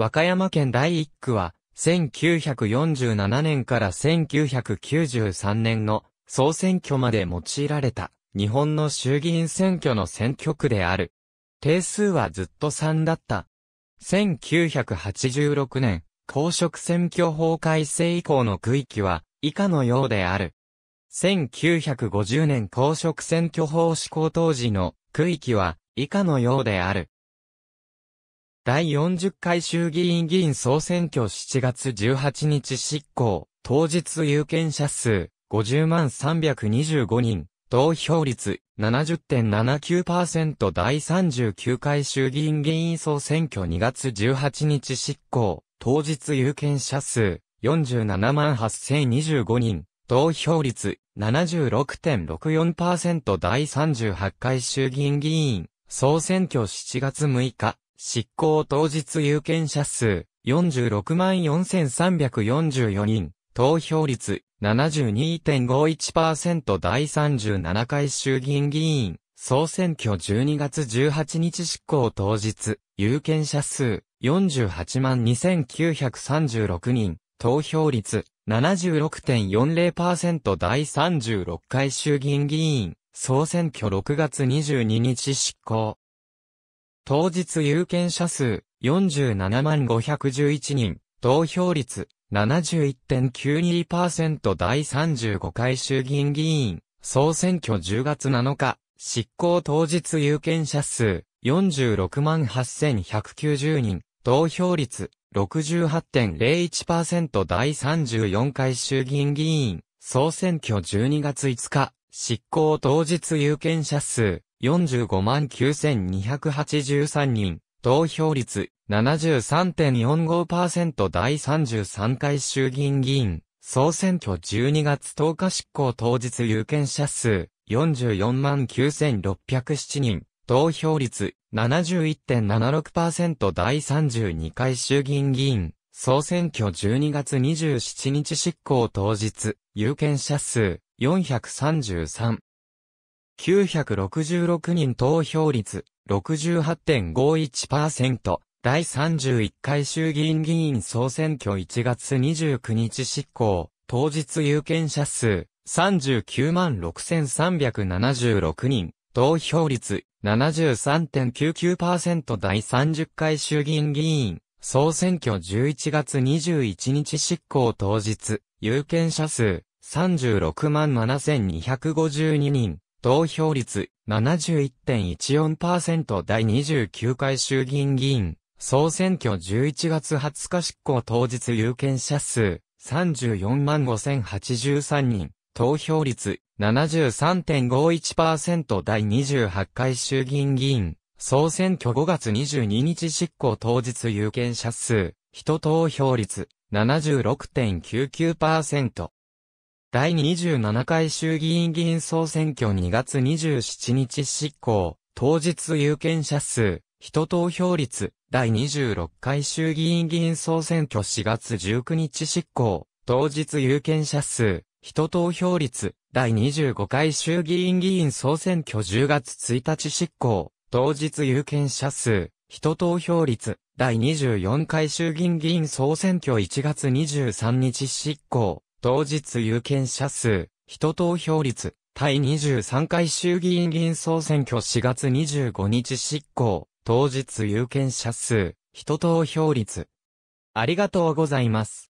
和歌山県第1区は、1947年から1993年の総選挙まで用いられた日本の衆議院選挙の選挙区である。定数はずっと3だった。1986年、公職選挙法改正以降の区域は以下のようである。1950年公職選挙法施行当時の区域は以下のようである。第40回衆議院議員総選挙7月18日執行、当日有権者数50万325人、投票率70.79%第39回衆議院議員総選挙2月18日執行、当日有権者数47万8025人、投票率76.64%第38回衆議院議員総選挙7月6日、執行当日有権者数46万4344人、投票率72.51%第37回衆議院議員、総選挙12月18日執行当日、有権者数48万2936人、投票率76.40%第36回衆議院議員、総選挙6月22日執行。当日有権者数47万511人、投票率71.92%第35回衆議院議員、総選挙10月7日、執行当日有権者数46万8190人、投票率68.01%第34回衆議院議員、総選挙12月5日、執行当日有権者数45万9283人、投票率73.45%第33回衆議院議員、総選挙12月10日執行当日有権者数44万9607人、投票率71.76%第32回衆議院議員、総選挙12月27日執行当日、有権者数433、966人投票率68.51%第31回衆議院議員総選挙1月29日執行当日有権者数39万6376人投票率73.99%第30回衆議院議員総選挙11月21日執行当日有権者数36万7252人投票率71.14%第29回衆議院議員、総選挙11月20日執行当日有権者数34万5083人、投票率73.51%第28回衆議院議員、総選挙5月22日執行当日有権者数、人投票率76.99%、第27回衆議院議員総選挙2月27日執行、当日有権者数、人投票率、第26回衆議院議員総選挙4月19日執行、当日有権者数、人投票率、第25回衆議院議員総選挙10月1日執行、当日有権者数、人投票率、第24回衆議院議員総選挙1月23日執行、同日有権者数、人投票率、第23回衆議院議員総選挙4月25日執行、当日有権者数、人投票率。ありがとうございます。